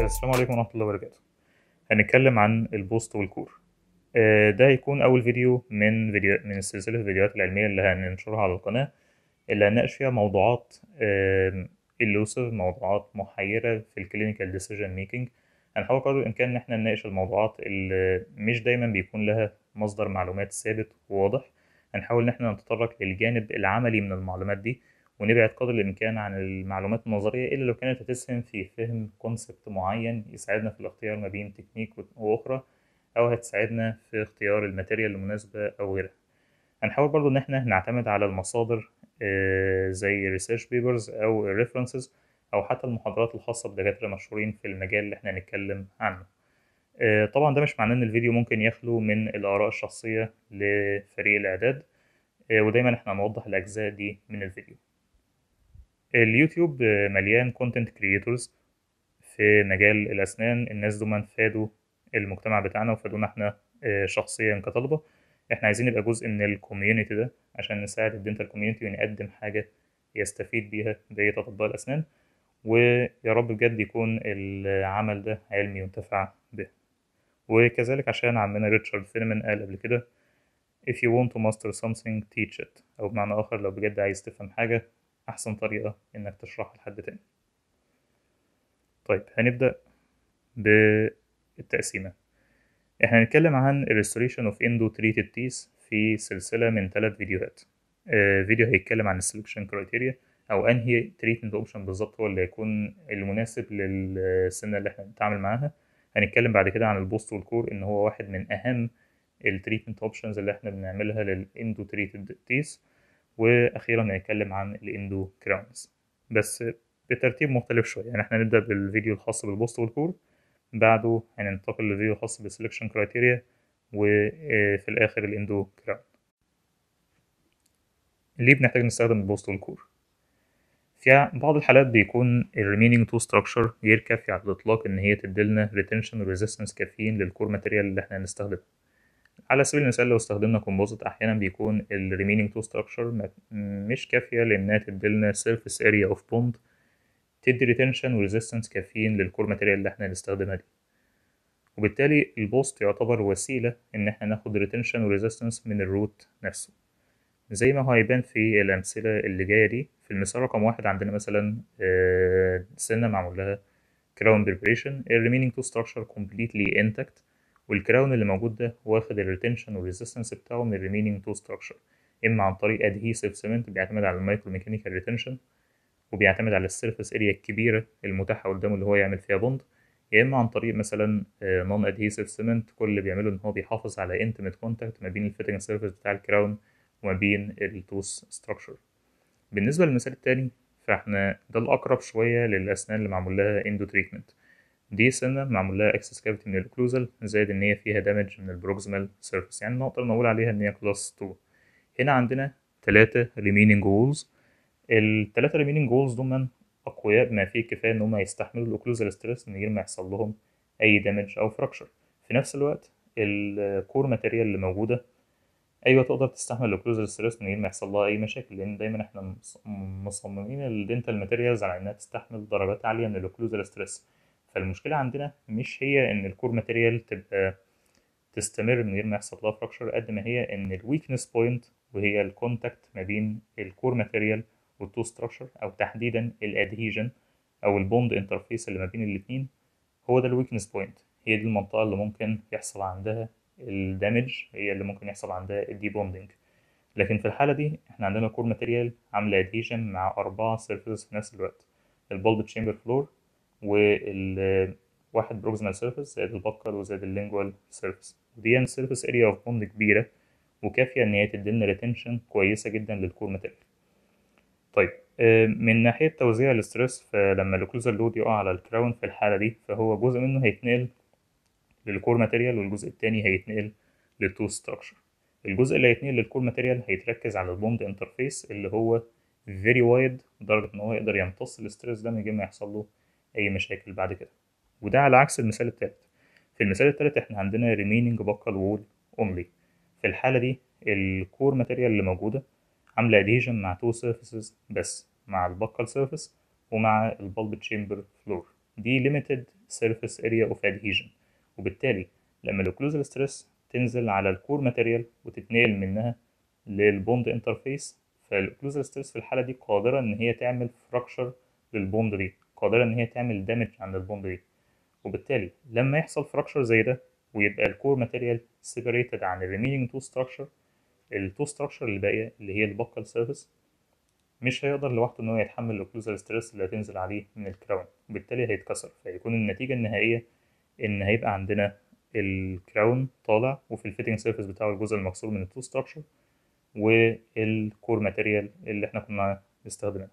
السلام عليكم ورحمة الله وبركاته هنتكلم عن البوست والكور آه، ده هيكون أول فيديو من فيديو من سلسلة الفيديوهات العلمية اللي هننشرها على القناة اللي هنناقش فيها موضوعات إلوسيف موضوعات محيرة في الكلينيكال ديسيجن ميكنج هنحاول قدر الإمكان إن إحنا نناقش الموضوعات اللي مش دايما بيكون لها مصدر معلومات ثابت وواضح هنحاول إن إحنا نتطرق للجانب العملي من المعلومات دي ونبعد قدر الإمكان عن المعلومات النظرية إلا لو كانت هتسهم في فهم كونسبت معين يساعدنا في الاختيار ما بين تكنيك وأخرى أو هتساعدنا في اختيار الماتيريال المناسبة أو غيرها هنحاول برضو إن إحنا نعتمد على المصادر آه، زي ريسيرش بيبرز أو الريفرنسز او حتى المحاضرات الخاصه بدكاتره مشهورين في المجال اللي احنا هنتكلم عنه آه، طبعا ده مش معناه ان الفيديو ممكن يخلو من الاراء الشخصيه لفريق الاعداد آه، ودايما احنا هنوضح الاجزاء دي من الفيديو آه، اليوتيوب مليان كونتنت كريتورز في مجال الاسنان الناس دول فادوا المجتمع بتاعنا وفادونا احنا شخصيا كطلبه احنا عايزين نبقى جزء من الكوميونتي ده عشان نساعد الدنتال كوميونتي ونقدم حاجه يستفيد بيها بقيه اطباء الاسنان ويا رب بجد يكون العمل ده علمي وانتفع به وكذلك عشان عمنا ريتشارد فينمان قال قبل كده if you want to master something teach it أو بمعنى آخر لو بجد عايز تفهم حاجة أحسن طريقة إنك تشرحها لحد تاني طيب هنبدأ بالتقسيمة احنا هنتكلم عن restoration اوف اندو تريتد تيس في سلسلة من ثلاث فيديوهات آه فيديو هيتكلم عن السلكشن كرايتيريا او انهي تريتمنت اوبشن بالظبط هو اللي هيكون المناسب للسنه اللي احنا بنتعامل معاها هنتكلم بعد كده عن البوست والكور ان هو واحد من اهم التريتمنت اوبشنز اللي احنا بنعملها للاندو تريتد تيس واخيرا هنتكلم عن الاندو كراونز بس بترتيب مختلف شويه يعني احنا هنبدا بالفيديو الخاص بالبوست والكور بعده هننتقل للفيديو الخاص بالسلكشن كرايتيريا وفي آه، الاخر الاندو كراون ليه بنحتاج نستخدم البوست والكور يعني بعض الحالات بيكون الريمينينج تو ستراكشر غير كافي على الاطلاق ان هي retention ريتنشن وريزيستنس كافيين للكور ماتيريال اللي احنا هنستخدمه على سبيل المثال لو استخدمنا كومبوزيت احيانا بيكون الريمينينج تو ستراكشر مش كافيه لانها تديلنا سيرفيس اريا اوف بوند تدي ريتنشن وريزيستنس كافيين للكور ماتيريال اللي احنا هنستخدمها دي وبالتالي البوست يعتبر وسيله ان احنا ناخد ريتنشن وريزيستنس من الروت نفسه زي ما هو هيبان في الأمثلة اللي جاية دي في المثال رقم واحد عندنا مثلا آه، سنة معمول لها crown preparation ال remaining two structure completely intact والكراون اللي موجود ده واخد الريتنشن resistance بتاعه من الريمينينج تو ستراكشر اما عن طريق ادهيسيف سيمنت بيعتمد على المايكرو ميكانيكال ريتنشن وبيعتمد على السيرفس اريا الكبيره المتاحه قدامه اللي هو يعمل فيها بوند يا اما عن طريق مثلا نون ادهيسيف سيمنت كل اللي بيعمله ان هو بيحافظ على انتميت كونتاكت ما بين الفيتنج surface بتاع الكراون وبين التوث ستراكشر بالنسبة للمثال التاني فاحنا ده الأقرب شوية للأسنان اللي معمول لها اندو تريتمنت دي سنة معمول لها اكسس كافيتي من الاوكلوزال زائد ان هي فيها دامج من البروكسيمال سيرفيس يعني نقدر نقول عليها ان هي كلاس 2 هنا عندنا تلاتة ريمينينج وولز التلاتة ريمينينج وولز دول أقوياء بما فيه الكفاية إن هما يستحملوا الأوكلوزال ستريس من غير ما يحصل لهم أي دامج أو فراكشر في نفس الوقت الكور ماتيريال اللي موجودة ايوه تقدر تستحمل الكروز ستريس من غير ما يحصل لها اي مشاكل لان دايما احنا مصممين الدنتال ماتيريالز على انها تستحمل درجات عاليه من الكلوزال ستريس فالمشكله عندنا مش هي ان الكور ماتيريال تبقى تستمر من غير ما يحصل لها فراكشر قد ما هي ان الويكنس بوينت وهي الكونتاكت ما بين الكور ماتيريال والتو ستراكشر او تحديدا الادهيجن او البوند انترفيس اللي ما بين الاثنين هو ده الويكنس بوينت هي دي المنطقه اللي ممكن يحصل عندها الدامج هي اللي ممكن يحصل عندها الدي بوندنج لكن في الحالة دي احنا عندنا كور ماتيريال عاملة اديشن مع أربعة سيرفيسز في نفس الوقت البالب تشامبر فلور والواحد بروكسيمال سيرفيس زائد البكر وزائد اللينجوال سيرفيس ودي يعني سيرفيس اريا اوف بوند كبيرة وكافية إن هي تديلنا ريتنشن كويسة جدا للكور ماتيريال طيب آه، من ناحية توزيع الاسترس فلما الأوكلوزال لود يقع على الكراون في الحالة دي فهو جزء منه هيتنقل للكور ماتيريال والجزء التاني هيتنقل للتو ستراكشر الجزء اللي هيتنقل للكور ماتيريال هيتركز على البوند انترفيس اللي هو فيري وايد لدرجه ان هو يقدر يمتص الاستريس ده من غير ما يحصل له اي مشاكل بعد كده وده على عكس المثال التالت في المثال التالت احنا عندنا remaining buccal وول اونلي في الحالة دي الكور ماتيريال اللي موجودة عاملة adhesion مع تو سيرفيسز بس مع البكال سيرفيس ومع البلب تشامبر فلور دي limited surface area of adhesion وبالتالي لما الاوكلوزال ستريس تنزل على الكور ماتيريال وتتنقل منها للبوند انترفيس فالاوكلوزال ستريس في الحاله دي قادره ان هي تعمل فراكشر للبوند دي قادره ان هي تعمل دامج عند البوند دي وبالتالي لما يحصل فراكشر زي ده ويبقى الكور ماتيريال سيبريتد عن الريمينينج تو ستراكشر التو ستراكشر اللي باقيه اللي هي البقل سيرفيس مش هيقدر لوحده ان هو يتحمل الاوكلوزال ستريس اللي هتنزل عليه من الكراون وبالتالي هيتكسر فيكون النتيجه النهائيه ان هيبقى عندنا الكراون طالع وفي الفيتنج سيرفيس بتاعه الجزء المفصول من التو ستراكشر والكور ماتيريال اللي احنا كنا استخدمناه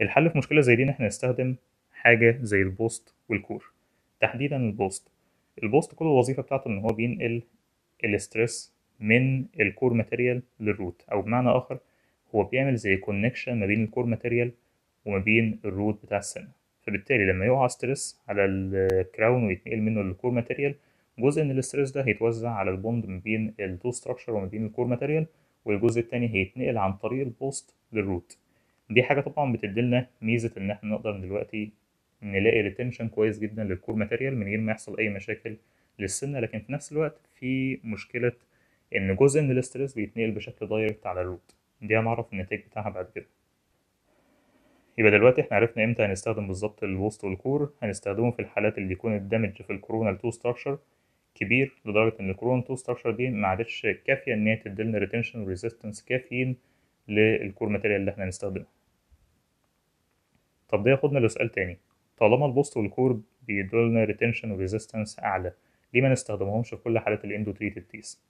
الحل في مشكله زي دي ان احنا نستخدم حاجه زي البوست والكور تحديدا البوست البوست كل الوظيفه بتاعته ان هو بينقل الاسترس من الكور ماتيريال للروت او بمعنى اخر هو بيعمل زي كونكشن ما بين الكور ماتيريال وما بين الروت بتاع السنه فبالتالي لما يقع ستريس على الكراون ويتنقل منه للكور ماتيريال جزء من الاسترس ده هيتوزع على البوند ما بين التو ستراكشر وما بين الكور ماتيريال والجزء التاني هيتنقل عن طريق البوست للروت دي حاجه طبعا بتديلنا ميزه ان احنا نقدر دلوقتي نلاقي ريتنشن كويس جدا للكور ماتيريال من غير ما يحصل اي مشاكل للسنه لكن في نفس الوقت في مشكله ان جزء من الاسترس بيتنقل بشكل دايركت على الروت دي هنعرف النتائج بتاعها بعد كده يبقى دلوقتي احنا عرفنا امتى هنستخدم بالظبط الوسط والكور هنستخدمه في الحالات اللي يكون الدمج في الكورونال تو ستراكشر كبير لدرجه ان الكورونال تو ستراكشر دي ما عادتش كافيه ان هي تدينا ريتنشن وريزيستنس كافيين للكور ماتيريال اللي احنا هنستخدمها طب ده ياخدنا لسؤال تاني طالما البوست والكور بيدوا لنا ريتنشن وريزيستنس اعلى ليه ما نستخدمهمش في كل حالات الاندو تريتد تيس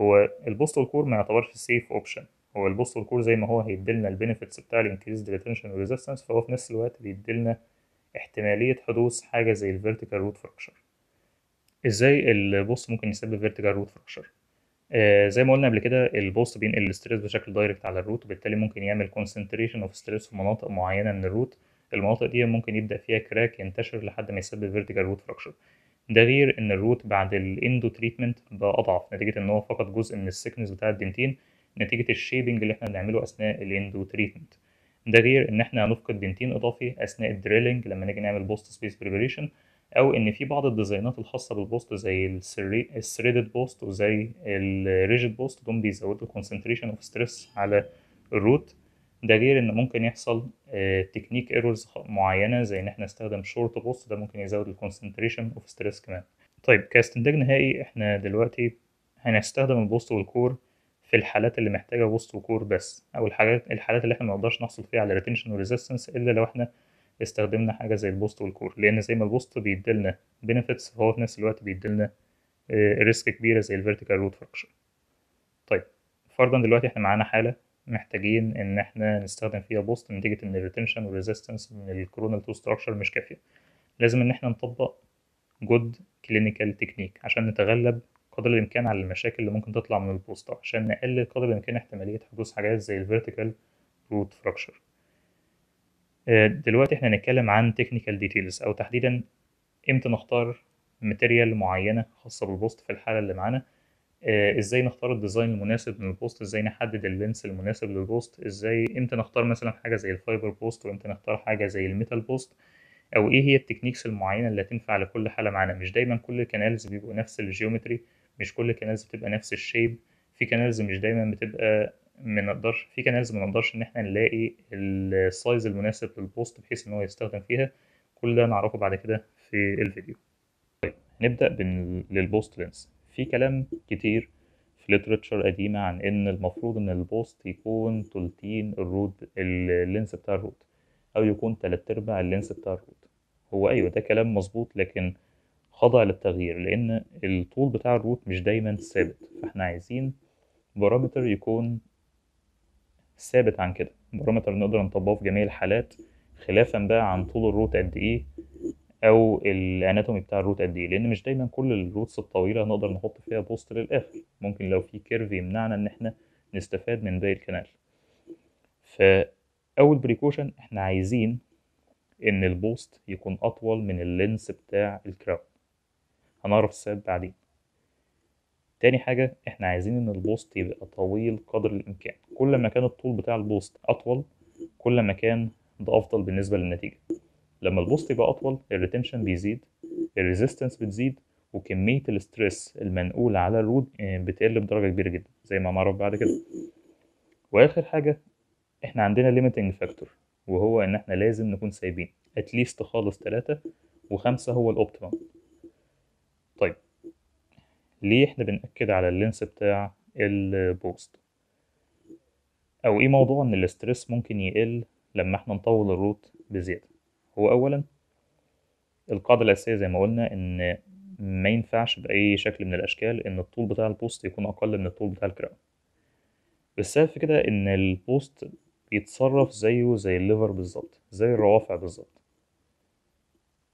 هو البوست والكور ما يعتبرش سيف اوبشن هو البوستر والكور زي ما هو هيدلنا البينيفيتس بتاع الانكريز ريتنشن وريزيستنس فهو في نفس الوقت بيديلنا احتماليه حدوث حاجه زي الفيرتيكال روت فراكشر ازاي البوست ممكن يسبب فيرتيكال روت فراكشر آه زي ما قلنا قبل كده البوست بينقل الستريس بشكل دايركت على الروت وبالتالي ممكن يعمل كونسنتريشن اوف ستريس في مناطق معينه من الروت المناطق دي ممكن يبدا فيها كراك ينتشر لحد ما يسبب فيرتيكال روت فراكشر ده غير ان الروت بعد الاندو تريتمنت بقى اضعف نتيجه ان هو فقد جزء من السكنس بتاع الدنتين نتيجة الشيبنج اللي احنا بنعمله أثناء الاندو تريتمنت ده غير إن احنا هنفقد دنتين إضافي أثناء الدريلنج لما نيجي نعمل بوست سبيس بريبريشن أو إن في بعض الديزاينات الخاصة بالبوست زي الثريدد بوست وزي الريجيد بوست دول بيزودوا الكونسنتريشن أوف ستريس على الروت ده غير ان ممكن يحصل تكنيك آه، ايرورز معينه زي ان احنا نستخدم شورت بوست ده ممكن يزود الكونسنتريشن اوف ستريس كمان طيب كاستنتاج نهائي احنا دلوقتي هنستخدم البوست والكور في الحالات اللي محتاجه بوست وكور بس او الحاجات الحالات اللي احنا ما نقدرش نحصل فيها على ريتنشن وريزيستنس الا لو احنا استخدمنا حاجه زي البوست والكور لان زي ما البوست بيديلنا بنفيتس هو في نفس الوقت بيديلنا ريسك آه، كبيره زي الفيرتيكال روت فراكشر طيب فرضا دلوقتي احنا معانا حاله محتاجين ان احنا نستخدم فيها بوست نتيجه ان الريتنشن والريزيستنس من الكورونال تو ستراكشر مش كافيه لازم ان احنا نطبق جود كلينيكال تكنيك عشان نتغلب قدر الامكان على المشاكل اللي ممكن تطلع من البوسطه عشان نقلل قدر الامكان احتماليه حدوث حاجات زي الفيرتيكال روت فراكشر دلوقتي احنا هنتكلم عن تكنيكال ديتيلز او تحديدا امتى نختار ماتيريال معينه خاصه بالبوست في الحاله اللي معانا آه، ازاي نختار الديزاين المناسب من البوست ازاي نحدد اللينس المناسب للبوست ازاي امتى نختار مثلا حاجه زي الفايبر بوست وامتى نختار حاجه زي الميتال بوست او ايه هي التكنيكس المعينه اللي هتنفع لكل حاله معانا مش دايما كل الكنالز بيبقوا نفس الجيومتري مش كل الكنالز بتبقى نفس الشيب في كنالز مش دايما بتبقى منقدرش في كنالز منقدرش ان احنا نلاقي السايز المناسب للبوست بحيث ان هو يستخدم فيها كل ده نعرفه بعد كده في الفيديو طيب هنبدا للبوست لينس في كلام كتير في ليترتشر قديمه عن ان المفروض ان البوست يكون تلتين الروت اللينس بتاع الروت او يكون تلات ارباع اللينس بتاع الروت هو ايوه ده كلام مظبوط لكن خاضع للتغيير لأن الطول بتاع الروت مش دايما ثابت فاحنا عايزين بارامتر يكون ثابت عن كده بارامتر نقدر نطبقه في جميع الحالات خلافا بقى عن طول الروت قد ايه او الاناتومي بتاع الروت قد ايه لان مش دايما كل الروتس الطويله نقدر نحط فيها بوست للاخر ممكن لو في كيرف يمنعنا ان احنا نستفاد من باقي الكنال فاول بريكوشن احنا عايزين ان البوست يكون اطول من اللينس بتاع الكراون هنعرف السبب بعدين تاني حاجة احنا عايزين ان البوست يبقى طويل قدر الامكان كل ما كان الطول بتاع البوست اطول كل ما كان ده افضل بالنسبة للنتيجة لما البوست يبقى اطول الريتنشن بيزيد الريزيستنس بتزيد وكمية الستريس المنقولة على الرود آه، بتقل بدرجة كبيرة جدا زي ما هنعرف بعد كده واخر حاجة احنا عندنا ليميتنج فاكتور وهو ان احنا لازم نكون سايبين اتليست خالص ثلاثة وخمسة هو الاوبتيمم طيب ليه احنا بنأكد على اللينس بتاع البوست او ايه موضوع ان الاسترس ممكن يقل لما احنا نطول الروت بزيادة هو اولا القاعدة الأساسية زي ما قلنا ان ما ينفعش بأي شكل من الأشكال ان الطول بتاع البوست يكون أقل من الطول بتاع الكراون السبب في كده ان البوست بيتصرف زيه زي الليفر بالظبط زي الروافع بالظبط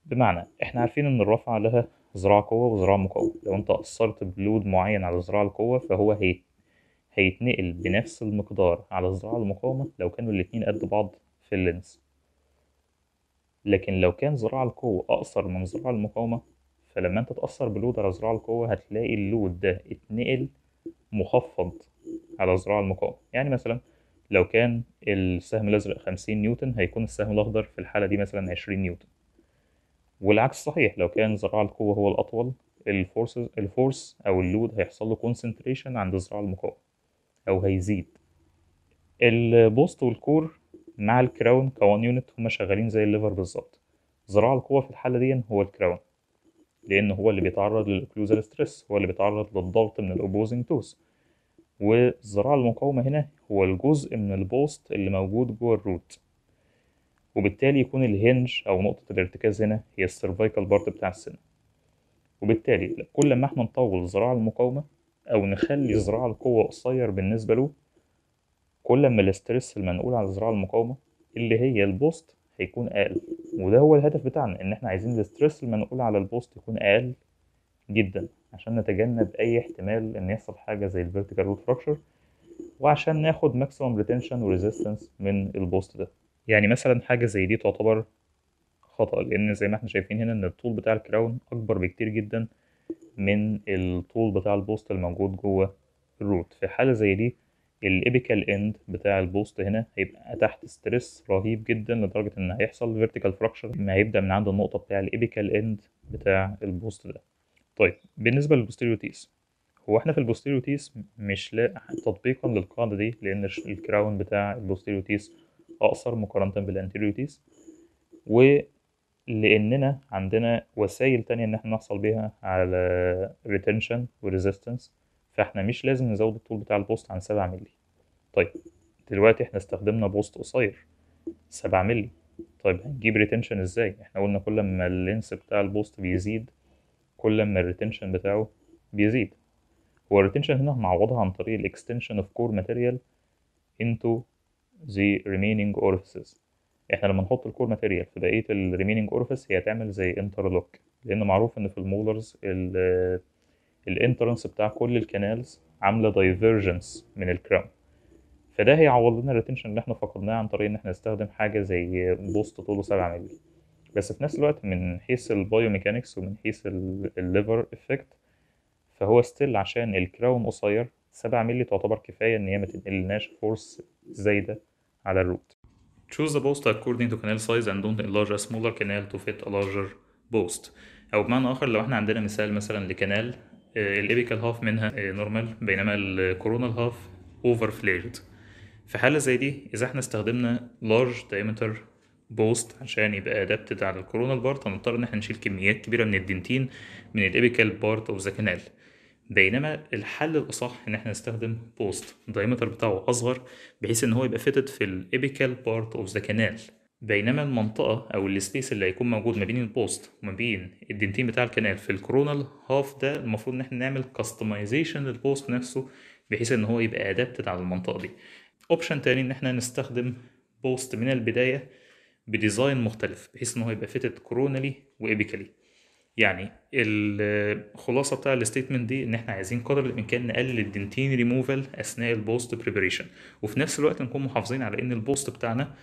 بمعنى احنا عارفين ان الرافعة لها ذراع قوة وذراع مقاومة لو انت أثرت بلود معين على ذراع القوة فهو هي هيتنقل بنفس المقدار على الذراع المقاومة لو كانوا الاتنين قد بعض في اللينس لكن لو كان ذراع القوة أقصر من ذراع المقاومة فلما انت تأثر بلود على ذراع القوة هتلاقي اللود ده اتنقل مخفض على ذراع المقاومة يعني مثلا لو كان السهم الأزرق خمسين نيوتن هيكون السهم الأخضر في الحالة دي مثلا عشرين نيوتن والعكس صحيح لو كان ذراع القوة هو الأطول الفورس الفورس أو اللود هيحصل له كونسنتريشن عند ذراع المقاومة أو هيزيد البوست والكور مع الكراون كوان يونت هما شغالين زي الليفر بالظبط ذراع القوة في الحالة دي هو الكراون لأن هو اللي بيتعرض للأوكلوزال ستريس هو اللي بيتعرض للضغط من الأوبوزنج توس والذراع المقاومة هنا هو الجزء من البوست اللي موجود جوه الروت وبالتالي يكون الهنج أو نقطة الارتكاز هنا هي السيرفايكال بارت بتاع السن وبالتالي كل ما احنا نطول ذراع المقاومة أو نخلي ذراع القوة قصير بالنسبة له كل ما الاسترس المنقول على ذراع المقاومة اللي هي البوست هيكون أقل وده هو الهدف بتاعنا إن احنا عايزين الاسترس المنقول على البوست يكون أقل جدا عشان نتجنب أي احتمال إن يحصل حاجة زي الفيرتيكال روت فراكشر وعشان ناخد ماكسيمم ريتنشن وريزيستنس من البوست ده يعني مثلا حاجة زي دي تعتبر خطأ لأن زي ما احنا شايفين هنا إن الطول بتاع الكراون أكبر بكتير جدا من الطول بتاع البوست الموجود جوه الروت في حالة زي دي الابيكال اند بتاع البوست هنا هيبقى تحت ستريس رهيب جدا لدرجة ان هيحصل فيرتيكال فراكشر ما هيبدأ من عند النقطة بتاع الابيكال اند بتاع البوست ده طيب بالنسبة للبوستيريو تيس هو احنا في البوستيريو تيس مش لاقي تطبيقا للقاعدة دي لان الكراون بتاع البوستيريو تيس أقصر مقارنة بالأنتيريوتيز ولأننا عندنا وسائل تانية إن احنا نحصل بيها على ريتنشن وريزيستنس فاحنا مش لازم نزود الطول بتاع البوست عن سبعة مللي طيب دلوقتي احنا استخدمنا بوست قصير سبعة مللي طيب هنجيب ريتنشن ازاي احنا قلنا كل ما اللينس بتاع البوست بيزيد كل ما الريتنشن بتاعه بيزيد هو الريتنشن هنا هنعوضها عن طريق الاكستنشن اوف كور ماتيريال انتو the remaining orifices احنا لما نحط الكور ماتيريال في بقيه الريميننج اورفيس هي تعمل زي انترلوك لان معروف ان في المولرز الانترنس بتاع كل الكنالز عامله دايفرجنس من الكراون فده هيعوض لنا الريتنشن اللي احنا فقدناه عن طريق ان احنا نستخدم حاجه زي بوست طوله 7 مللي بس في نفس الوقت من حيث البايوميكانكس ومن حيث الليفر افكت فهو ستيل عشان الكراون قصير 7 مللي تعتبر كفايه ان هي ما تنقلناش فورس زايده على الروت Choose the post according to canal size and don't enlarge a smaller canal to fit a larger post أو بمعنى آخر لو احنا عندنا مثال مثلا لكنال الإبيكال آه، هاف منها نورمال آه، بينما الكورونال هاف أوفر فليرد في حالة زي دي إذا احنا استخدمنا large diameter بوست عشان يبقى ادابتد على الكورونال بارت هنضطر ان احنا نشيل كميات كبيره من الدنتين من الابيكال بارت اوف ذا كانال بينما الحل الاصح ان احنا نستخدم بوست الدايمتر بتاعه اصغر بحيث ان هو يبقى فيتد في الابيكال بارت اوف ذا كانال بينما المنطقة أو السبيس اللي هيكون موجود ما بين البوست وما بين الدنتين بتاع الكنال في الكرونال هاف ده المفروض إن احنا نعمل كاستمايزيشن للبوست نفسه بحيث إن هو يبقى أدابتد على المنطقة دي. أوبشن تاني إن احنا نستخدم بوست من البداية بديزاين مختلف بحيث إن هو يبقى فيتد كرونالي وإبيكالي. يعني الخلاصه بتاع الستيتمنت دي ان احنا عايزين قدر الامكان نقلل الدنتين ريموفال اثناء البوست بريبريشن وفي نفس الوقت نكون محافظين على ان البوست بتاعنا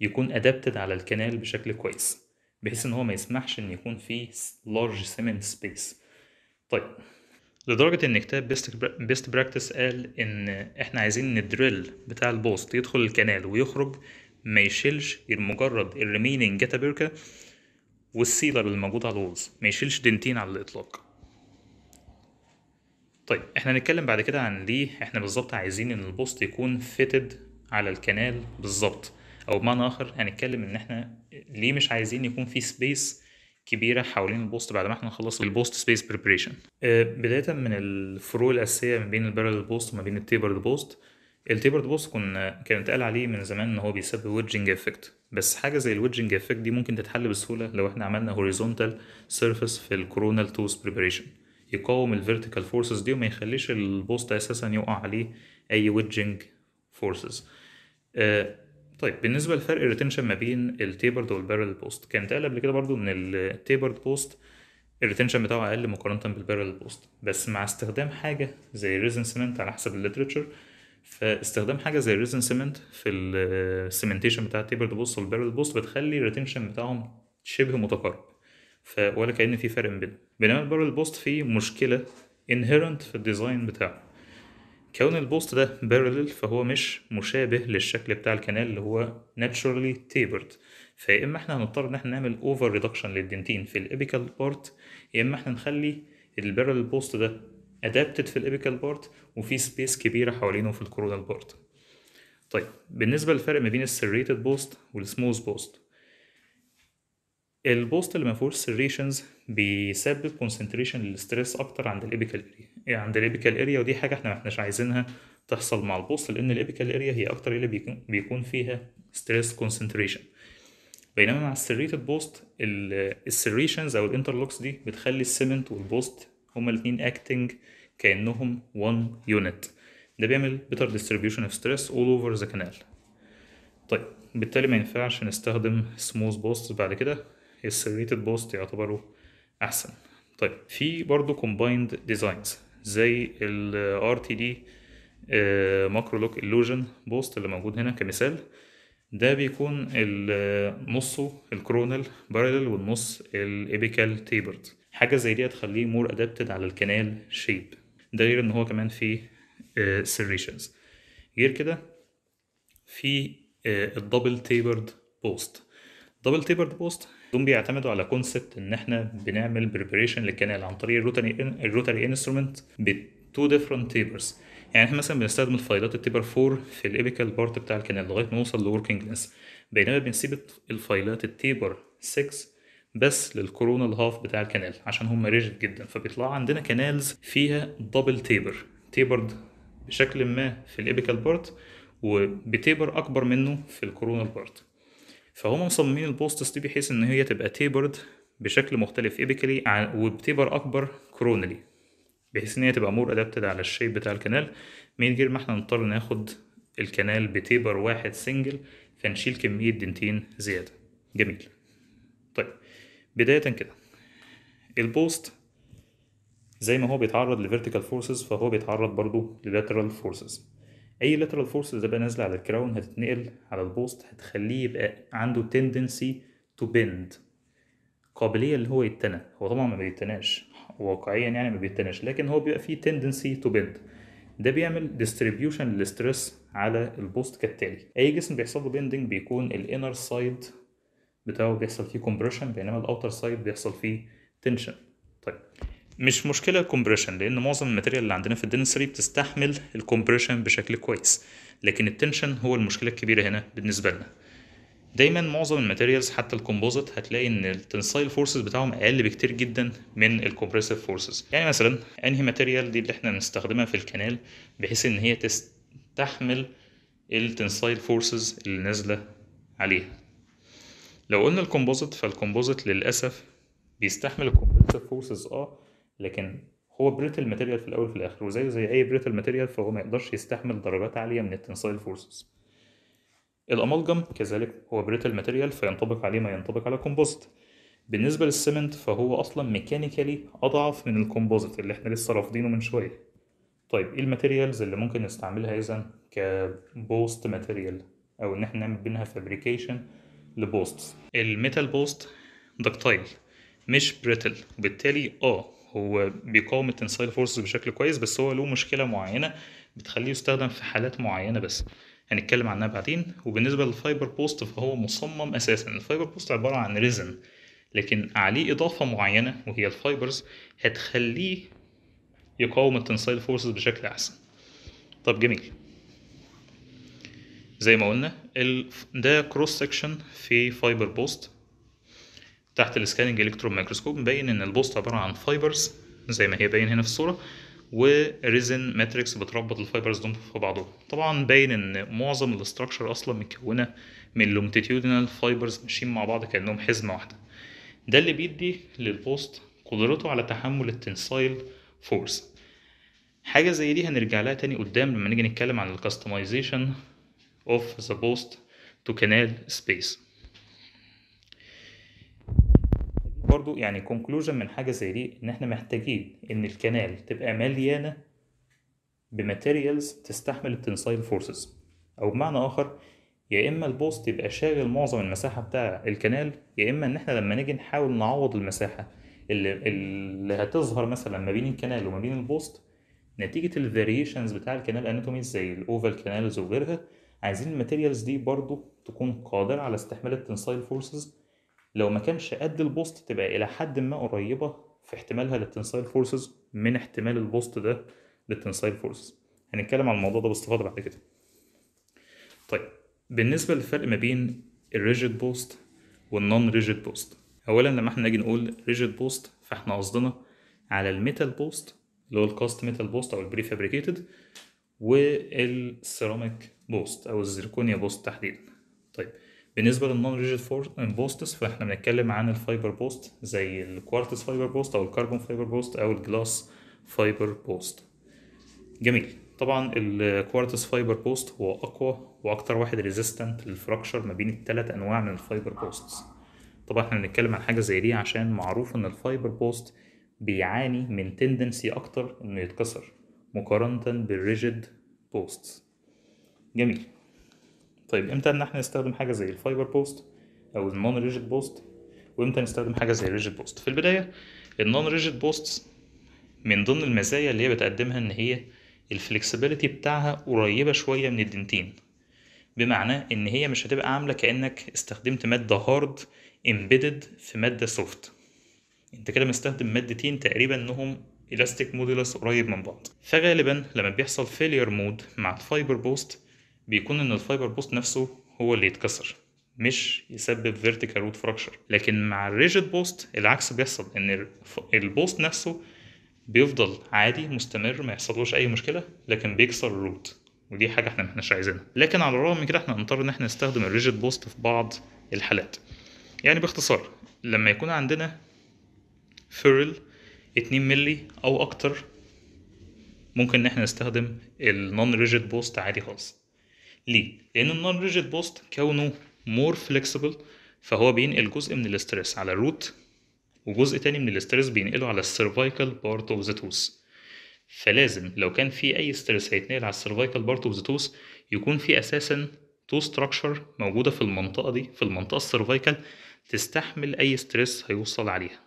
يكون ادابتد على الكنال بشكل كويس بحيث ان هو ما يسمحش ان يكون فيه لارج سيمنت سبيس طيب لدرجة إن كتاب بيست براكتس قال إن إحنا عايزين الدريل بتاع البوست يدخل الكنال ويخرج ما يشيلش مجرد الريميننج جاتا بيركا والسيلر اللي موجود على الوز ما يشيلش دنتين على الاطلاق طيب احنا هنتكلم بعد كده عن ليه احنا بالظبط عايزين ان البوست يكون فيتد على الكنال بالظبط او بمعنى اخر هنتكلم ان احنا ليه مش عايزين يكون في سبيس كبيره حوالين البوست بعد ما احنا نخلص البوست سبيس بريبريشن آه، بدايه من الفروق الاساسيه ما بين البارل بوست وما بين التيبر بوست التيبرد بوس كنا كان اتقال عليه من زمان ان هو بيسبب ويدجنج افكت بس حاجه زي الويدجنج افكت دي ممكن تتحل بسهوله لو احنا عملنا هوريزونتال سيرفيس في الكورونال توس بريبريشن يقاوم الفيرتيكال فورسز دي وما يخليش البوست اساسا يقع عليه اي ويدجنج فورسز آه طيب بالنسبه لفرق الريتنشن ما بين التيبرد والبارل بوست كان اتقال قبل كده برضو ان التيبرد بوست الريتنشن بتاعه اقل مقارنه بالبارل بوست بس مع استخدام حاجه زي الريزن سمنت على حسب الليترشر فاستخدام حاجه زي الريزن سيمنت في السيمنتيشن بتاع التيبرد بوست والبارل بوست بتخلي الريتنشن بتاعهم شبه متقارب فولا كان في فرق بينهم بينما البارل بوست فيه مشكله انهيرنت في الديزاين بتاعه كون البوست ده بارلل فهو مش مشابه للشكل بتاع الكنال اللي هو ناتشورالي تيبرد فيا اما احنا هنضطر ان احنا نعمل اوفر ريدكشن للدنتين في الابيكال بارت يا اما احنا نخلي البارل بوست ده ادابتد في الابيكال بارت وفي سبيس كبيره حوالينه في الكورونال بارت طيب بالنسبه للفرق ما بين السريتد بوست والسموث بوست البوست اللي ما فيهوش سريشنز بيسبب كونسنتريشن للستريس اكتر عند الابيكال اريا عند الابيكال اريا ودي حاجه احنا ما احناش عايزينها تحصل مع البوست لان الابيكال اريا هي اكتر اللي بيكون, بيكون فيها ستريس كونسنتريشن بينما مع السريتد بوست السريشنز او الانترلوكس دي بتخلي السيمنت والبوست هما الاثنين اكتنج كانهم 1 يونت ده بيعمل بيتر ديستريبيوشن اوف ستريس اول اوفر ذا كانال طيب بالتالي ما ينفعش نستخدم سموث بوست بعد كده السيريتد بوست يعتبره احسن طيب في برضه كومبايند ديزاينز زي ال RTD ماكرو لوك اللوجن بوست اللي موجود هنا كمثال ده بيكون نصه الكرونال بارلل والنص الابيكال تيبرد حاجه زي دي هتخليه مور ادابتد على الكنال شيب ده غير ان هو كمان فيه سيريشنز آه، غير كده في الدبل تيبرد بوست دبل تيبرد بوست دول بيعتمدوا على كونسبت ان احنا بنعمل بريبريشن للكنال عن طريق الروتري الروتري انسترومنت بتو ديفرنت تيبرز يعني احنا مثلا بنستخدم الفايلات التيبر 4 في الابيكال بارت بتاع الكنال لغايه ما نوصل لوركينج لينس بينما بنسيب الفايلات التيبر 6 بس للكورونا الهاف بتاع الكنال عشان هم ريجد جدا فبيطلع عندنا كنالز فيها دبل تيبر تيبرد بشكل ما في الابيكال بارت وبتيبر اكبر منه في الكورونا بارت فهم مصممين البوستس دي بحيث ان هي تبقى تيبرد بشكل مختلف ايبيكالي وبتيبر اكبر كرونالي بحيث ان هي تبقى مور ادابتد على الشيب بتاع الكنال من غير ما احنا نضطر ناخد الكنال بتيبر واحد سنجل فنشيل كميه دنتين زياده جميل بداية كده البوست زي ما هو بيتعرض لفيرتيكال فورسز فهو بيتعرض برضو للاترال فورسز اي لاترال فورسز تبقى نازله على الكراون هتتنقل على البوست هتخليه يبقى عنده تندنسي تو بند قابليه اللي هو يتنى هو طبعا ما بيتناش واقعيا يعني ما بيتناش لكن هو بيبقى فيه تندنسي تو بند ده بيعمل ديستريبيوشن للستريس على البوست كالتالي اي جسم بيحصل له بيندنج بيكون الانر سايد بتاعه بيحصل فيه كومبريشن بينما الاوتر سايد بيحصل فيه تنشن طيب مش مشكله الكومبريشن لان معظم الماتيريال اللي عندنا في الدنسري بتستحمل الكومبريشن بشكل كويس لكن التنشن هو المشكله الكبيره هنا بالنسبه لنا دايما معظم الماتيريالز حتى الكومبوزيت هتلاقي ان التنسايل فورسز بتاعهم اقل بكتير جدا من الكومبريسيف فورسز يعني مثلا انهي ماتيريال دي اللي احنا بنستخدمها في الكنال بحيث ان هي تستحمل التنسايل فورسز اللي نازله عليها لو قلنا الكومبوزيت فالكومبوزيت للأسف بيستحمل الكومبوزيت فورسز اه لكن هو بريتل ماتيريال في الاول وفي الاخر وزيه زي اي بريتل ماتيريال فهو ما يقدرش يستحمل درجات عاليه من التنسايل فورسز الامالجم كذلك هو بريتل ماتيريال فينطبق عليه ما ينطبق على كومبوزيت بالنسبه للسمنت فهو اصلا ميكانيكالي اضعف من الكومبوزيت اللي احنا لسه رافضينه من شويه طيب ايه الماتيريالز اللي ممكن نستعملها اذا كبوست ماتيريال او ان احنا نعمل بينها فابريكيشن لبوست الميتال بوست دكتايل مش بريتل وبالتالي اه هو بيقاوم التنسايل فورسز بشكل كويس بس هو له مشكله معينه بتخليه يستخدم في حالات معينه بس هنتكلم عنها بعدين وبالنسبه للفايبر بوست فهو مصمم اساسا الفايبر بوست عباره عن ريزن لكن عليه اضافه معينه وهي الفايبرز هتخليه يقاوم التنسايل فورسز بشكل احسن طب جميل زي ما قلنا ده كروس سكشن في فايبر بوست تحت السكاننج الكترون مايكروسكوب مبين ان البوست عباره عن فايبرز زي ما هي باين هنا في الصوره وريزن ماتريكس بتربط الفايبرز دول في بعضهم طبعا باين ان معظم الاستراكشر اصلا متكونه من لونجيتيودينال فايبرز ماشيين مع بعض كانهم حزمه واحده ده اللي بيدي للبوست قدرته على تحمل التنسايل فورس حاجه زي دي هنرجع لها تاني قدام لما نيجي نتكلم عن الكاستمايزيشن of the post to canal space برضو يعني conclusion من حاجة زي دي ان احنا محتاجين ان الكنال تبقى مليانة بماتيريالز تستحمل التنسايل فورسز او بمعنى اخر يا اما البوست يبقى شاغل معظم المساحة بتاع الكنال يا اما ان احنا لما نيجي نحاول نعوض المساحة اللي, اللي هتظهر مثلا ما بين الكنال وما بين البوست نتيجة الفاريشنز بتاع الكنال اناتوميز زي الاوفال كنالز وغيرها عايزين الماتيريالز دي برضو تكون قادرة على استحمال التنسايل فورسز لو ما كانش قد البوست تبقى إلى حد ما قريبة في احتمالها للتنسايل فورسز من احتمال البوست ده للتنسايل فورسز هنتكلم عن الموضوع ده باستفاضة بعد كده طيب بالنسبة للفرق ما بين الريجيد بوست والنون ريجيد بوست أولا لما احنا نيجي نقول ريجيد بوست فاحنا قصدنا على الميتال بوست اللي هو الكاست ميتال بوست أو البري فابريكيتد والسيراميك بوست او الزيركونيا بوست تحديدا طيب بالنسبه للنون ريجيد بوستس فاحنا بنتكلم عن الفايبر بوست زي الكوارتز فايبر بوست او الكربون فايبر بوست او الجلاس فايبر بوست جميل طبعا الكوارتز فايبر بوست هو اقوى واكتر واحد ريزيستنت للفراكشر ما بين الثلاث انواع من الفايبر بوستس طبعا احنا بنتكلم عن حاجه زي دي عشان معروف ان الفايبر بوست بيعاني من تندنسي اكتر انه يتكسر مقارنه بالريجيد بوستس جميل طيب امتى ان احنا نستخدم حاجه زي الفايبر بوست او النون ريجيد بوست وامتى نستخدم حاجه زي الريجيد بوست في البدايه النون ريجيد بوست من ضمن المزايا اللي هي بتقدمها ان هي الفلكسبيليتي بتاعها قريبه شويه من الدنتين بمعنى ان هي مش هتبقى عامله كانك استخدمت ماده هارد امبيدد في ماده سوفت انت كده مستخدم مادتين تقريبا انهم الاستيك مودولس قريب من بعض فغالبا لما بيحصل فيلير مود مع الفايبر بوست بيكون ان الفايبر بوست نفسه هو اللي يتكسر مش يسبب فيرتيكال روت فراكشر لكن مع الريجيد بوست العكس بيحصل ان البوست نفسه بيفضل عادي مستمر ما يحصلوش اي مشكله لكن بيكسر الروت ودي حاجه احنا ما احناش عايزينها لكن على الرغم من كده احنا هنضطر ان احنا نستخدم الريجيد بوست في بعض الحالات يعني باختصار لما يكون عندنا فيرل 2 ملي او اكتر ممكن ان احنا نستخدم النون ريجيد بوست عادي خالص ليه؟ لأن النون ريجيد بوست كونه مور فليكسيبل فهو بينقل جزء من الاسترس على الروت وجزء تاني من الاسترس بينقله على السيرفايكال بارت اوف ذا توث فلازم لو كان في اي ستريس هيتنقل على السيرفايكال بارت اوف ذا توث يكون في اساسا تو ستراكشر موجوده في المنطقه دي في المنطقه السيرفايكال تستحمل اي ستريس هيوصل عليها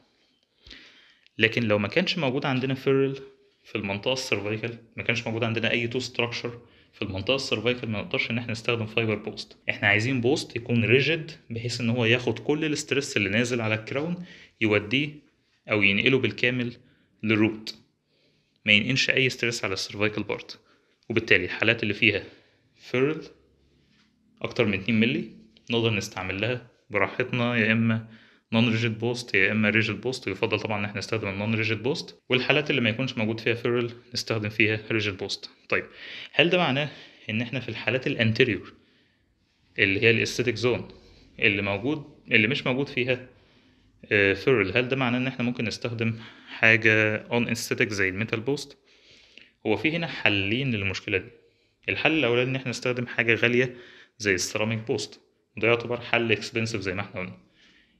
لكن لو ما كانش موجود عندنا فيرل في المنطقه السيرفايكال ما كانش موجود عندنا اي تو ستراكشر في المنطقه السيرفايكال ما نقدرش ان احنا نستخدم فايبر بوست احنا عايزين بوست يكون ريجيد بحيث ان هو ياخد كل الاسترس اللي نازل على الكراون يوديه او ينقله بالكامل للروت ما ينقلش اي استرس على السيرفايكال بارت وبالتالي الحالات اللي فيها فيرل اكتر من 2 مللي نقدر نستعملها براحتنا يا اما نون ريجيد بوست يا اما ريجيد بوست ويفضل طبعا ان احنا نستخدم النون ريجيد بوست والحالات اللي ما يكونش موجود فيها فيرل نستخدم فيها ريجيد بوست طيب هل ده معناه ان احنا في الحالات الانتيريور اللي هي الاستاتيك زون اللي موجود اللي مش موجود فيها فيرل آه، هل ده معناه ان احنا ممكن نستخدم حاجه اون استاتيك زي الميتال بوست هو في هنا حلين للمشكله دي الحل الاولاني ان احنا نستخدم حاجه غاليه زي السيراميك بوست ده يعتبر حل اكسبنسيف زي ما احنا قلنا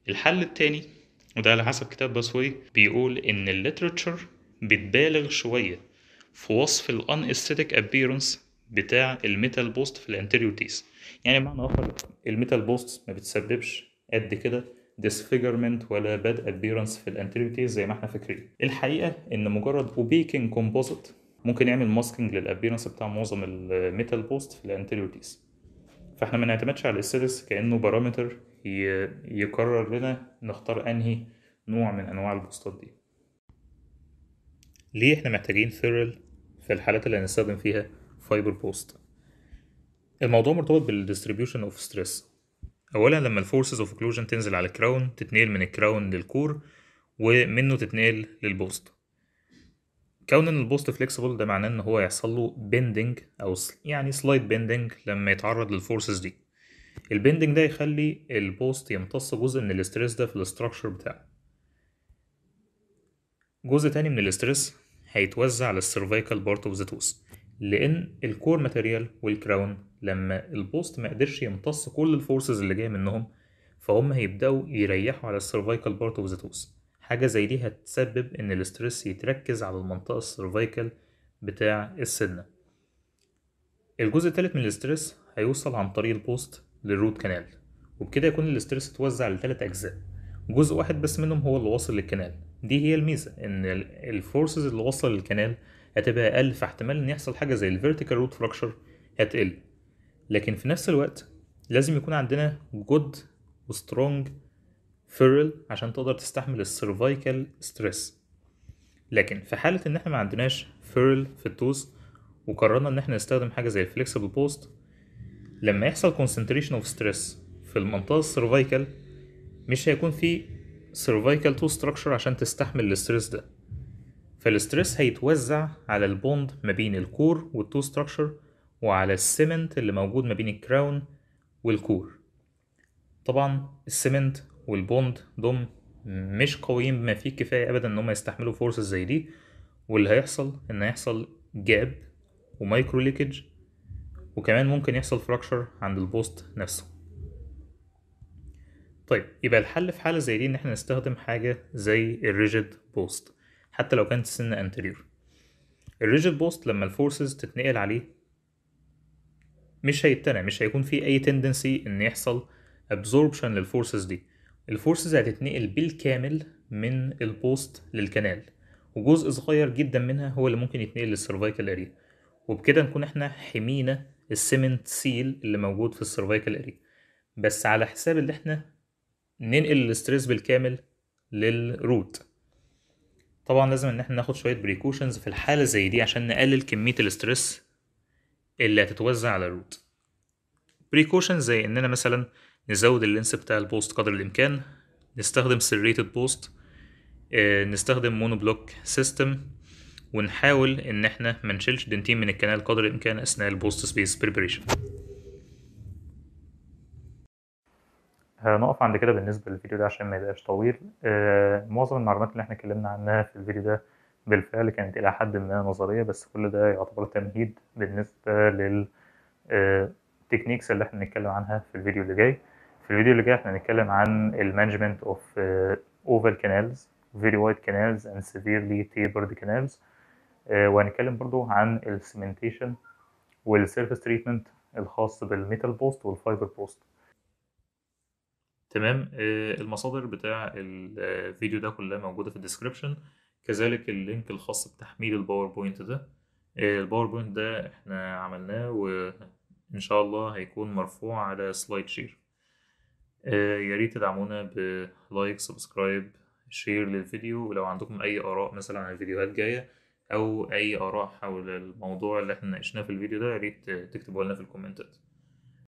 الحل التاني وده على حسب كتاب باسوي بيقول ان الليترتشر بتبالغ شويه في وصف الان استيتيك ابييرنس بتاع الميتال بوست في الانتيريور تيس يعني بمعنى اخر الميتال بوست ما بتسببش قد كده disfigurement ولا باد appearance في الانتيريور تيس زي ما احنا فاكرين الحقيقه ان مجرد اوبيكنج كومبوزيت ممكن يعمل ماسكينج للابيرنس بتاع معظم الميتال بوست في الانتيريور تيس فاحنا ما نعتمدش على الاستاتكس كانه بارامتر يقرر لنا نختار انهي نوع من انواع البوستات دي ليه احنا محتاجين فيرل في الحالات اللي هنستخدم فيها فايبر بوست الموضوع مرتبط بالديستريبيوشن اوف ستريس اولا لما الفورسز اوف اوكلوجن تنزل على الكراون تتنقل من الكراون للكور ومنه تتنقل للبوست كون ان البوست فليكسبل ده معناه ان هو يحصل له بيندنج او يعني سلايد بيندنج لما يتعرض للفورسز دي البندنج ده يخلي البوست يمتص جزء من الاسترس ده في الاستراكشر بتاعه جزء تاني من الاسترس هيتوزع على السيرفيكال بارت اوف ذا توس لان الكور ماتيريال والكراون لما البوست ما قدرش يمتص كل الفورسز اللي جايه منهم فهم هيبداوا يريحوا على السيرفيكال بارت اوف ذا توس حاجه زي دي هتسبب ان الاسترس يتركز على المنطقه السيرفيكال بتاع السنه الجزء الثالث من الاسترس هيوصل عن طريق البوست للروت كانال وبكده يكون الاسترس اتوزع لثلاث اجزاء جزء واحد بس منهم هو اللي واصل للكنال دي هي الميزه ان الفورسز اللي واصله للكنال هتبقى اقل فاحتمال ان يحصل حاجه زي الفيرتيكال روت فراكشر هتقل لكن في نفس الوقت لازم يكون عندنا جود وسترونج فيرل عشان تقدر تستحمل السيرفايكال ستريس لكن في حاله ان احنا ما عندناش فيرل في التوز وقررنا ان احنا نستخدم حاجه زي الفليكسبل بوست لما يحصل concentration of stress في المنطقة السيرفايكال مش هيكون في سيرفايكال تو ستراكشر عشان تستحمل الاسترس ده فالاسترس هيتوزع على البوند ما بين الكور والتو ستراكشر وعلى السيمنت اللي موجود ما بين الكراون والكور طبعا السيمنت والبوند دول مش قويين بما فيه الكفاية أبدا إن هما يستحملوا فورسز زي دي واللي هيحصل إن هيحصل جاب ومايكرو ليكج وكمان ممكن يحصل فراكشر عند البوست نفسه طيب يبقى الحل في حالة زي دي ان احنا نستخدم حاجة زي الريجيد بوست حتى لو كانت سن انتريور الريجيد بوست لما الفورسز تتنقل عليه مش هيتنع مش هيكون في اي تندنسي ان يحصل ابزوربشن للفورسز دي الفورسز هتتنقل بالكامل من البوست للكنال وجزء صغير جدا منها هو اللي ممكن يتنقل للسيرفايكال اريا وبكده نكون احنا حمينا السيمنت سيل اللي موجود في السيرفايكال اريا بس على حساب اللي احنا ننقل الاستريس بالكامل للروت طبعا لازم ان احنا ناخد شويه بريكوشنز في الحاله زي دي عشان نقلل كميه الاستريس اللي هتتوزع على الروت بريكوشنز زي اننا مثلا نزود اللينس بتاع البوست قدر الامكان نستخدم سيريتد بوست آه، نستخدم مونو بلوك سيستم ونحاول ان احنا ما نشيلش دنتين من الكنال قدر الامكان اثناء البوست سبيس بريبريشن هنقف عند كده بالنسبه للفيديو ده عشان ما يبقاش طويل آه معظم المعلومات اللي احنا اتكلمنا عنها في الفيديو ده بالفعل كانت الى حد ما نظريه بس كل ده يعتبر تمهيد بالنسبه لل آه، اللي احنا هنتكلم عنها في الفيديو اللي جاي في الفيديو اللي جاي احنا هنتكلم عن المانجمنت اوف اوفال كانالز فيري وايد كانالز اند سيفيرلي تيبرد كانالز آه، وهنتكلم برضو عن السيمنتيشن والسيرفيس تريتمنت الخاص بالميتال بوست والفايبر بوست تمام آه، المصادر بتاع الفيديو ده كلها موجوده في الديسكربشن كذلك اللينك الخاص بتحميل الباوربوينت ده آه، الباوربوينت ده احنا عملناه وان شاء الله هيكون مرفوع على سلايد شير يا ريت تدعمونا بلايك سبسكرايب شير للفيديو ولو عندكم اي اراء مثلا عن الفيديوهات جايه او اي اراء حول الموضوع اللي احنا ناقشناه في الفيديو ده يا ريت تكتبوا لنا في الكومنتات